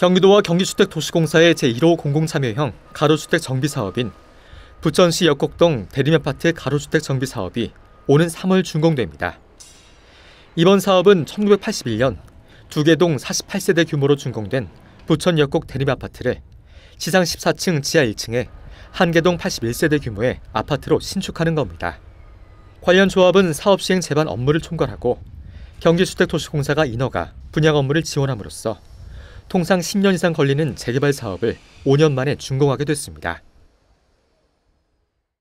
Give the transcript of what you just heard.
경기도와 경기주택도시공사의 제1호 공공참여형 가로주택 정비사업인 부천시 역곡동 대림아파트 가로주택 정비사업이 오는 3월 준공됩니다. 이번 사업은 1981년 두개동 48세대 규모로 준공된 부천 역곡 대림아파트를 지상 14층 지하 1층에 한개동 81세대 규모의 아파트로 신축하는 겁니다. 관련 조합은 사업 시행 제반 업무를 총괄하고 경기주택도시공사가 인허가 분양 업무를 지원함으로써 통상 10년 이상 걸리는 재개발 사업을 5년 만에 준공하게 됐습니다.